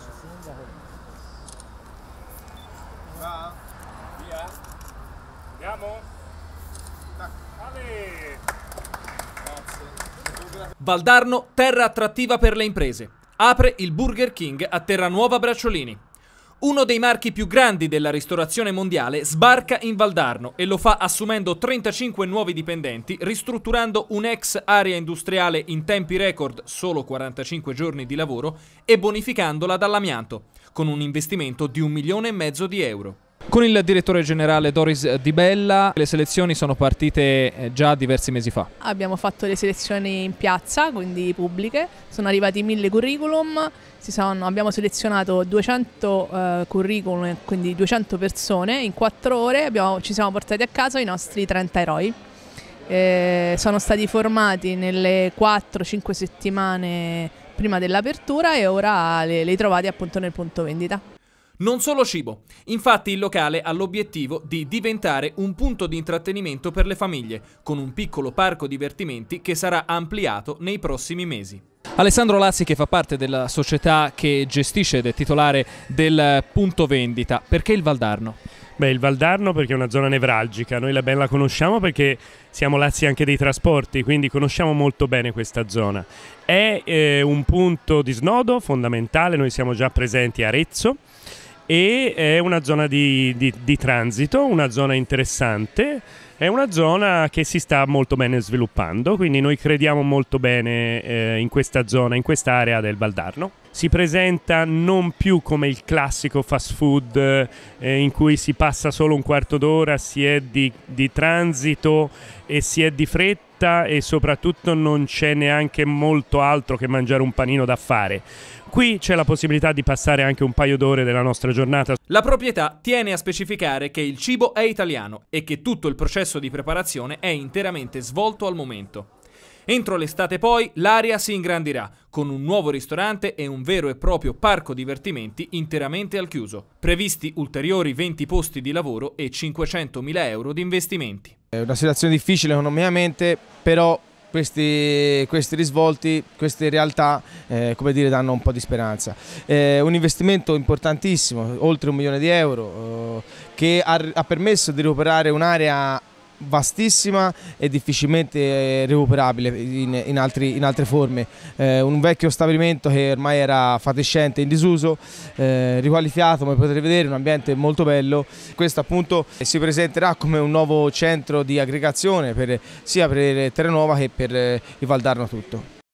vice sindaco. Va? Via? Andiamo? Valdarno, terra attrattiva per le imprese. Apre il Burger King a Terranuova Bracciolini. Uno dei marchi più grandi della ristorazione mondiale sbarca in Valdarno e lo fa assumendo 35 nuovi dipendenti, ristrutturando un'ex area industriale in tempi record, solo 45 giorni di lavoro, e bonificandola dall'amianto, con un investimento di un milione e mezzo di euro con il direttore generale Doris Di Bella. Le selezioni sono partite eh, già diversi mesi fa. Abbiamo fatto le selezioni in piazza, quindi pubbliche, sono arrivati mille curriculum, sono, abbiamo selezionato 200 uh, eh, curriculum, quindi 200 persone, in quattro ore abbiamo, ci siamo portati a casa i nostri 30 eroi. Eh, sono stati formati nelle 4-5 settimane prima dell'apertura e ora li trovate appunto nel punto vendita. Non solo cibo, infatti il locale ha l'obiettivo di diventare un punto di intrattenimento per le famiglie, con un piccolo parco divertimenti che sarà ampliato nei prossimi mesi. Alessandro Lazzi che fa parte della società che gestisce ed è titolare del punto vendita, perché il Valdarno? Beh, il Valdarno perché è una zona nevralgica, noi la ben la conosciamo perché siamo lazzi anche dei trasporti, quindi conosciamo molto bene questa zona. È eh, un punto di snodo fondamentale, noi siamo già presenti a Arezzo, e è una zona di, di, di transito, una zona interessante è una zona che si sta molto bene sviluppando, quindi noi crediamo molto bene eh, in questa zona, in quest'area del Valdarno. Si presenta non più come il classico fast food eh, in cui si passa solo un quarto d'ora, si è di, di transito e si è di fretta e soprattutto non c'è neanche molto altro che mangiare un panino da fare. Qui c'è la possibilità di passare anche un paio d'ore della nostra giornata. La proprietà tiene a specificare che il cibo è italiano e che tutto il processo processo di preparazione è interamente svolto al momento. Entro l'estate poi l'area si ingrandirà con un nuovo ristorante e un vero e proprio parco divertimenti interamente al chiuso. Previsti ulteriori 20 posti di lavoro e 500.000 euro di investimenti. È una situazione difficile economicamente, però questi, questi, risvolti, queste realtà eh, come dire, danno un po' di speranza. Eh, un investimento importantissimo, oltre un milione di euro, eh, che ha, ha permesso di recuperare un'area vastissima e difficilmente eh, recuperabile in, in, altri, in altre forme. Eh, un vecchio stabilimento che ormai era fatiscente, in disuso, eh, riqualificato come potete vedere, un ambiente molto bello. Questo appunto si presenterà come un nuovo centro di aggregazione per, sia per Terranova che per eh, il Valdarno tutto.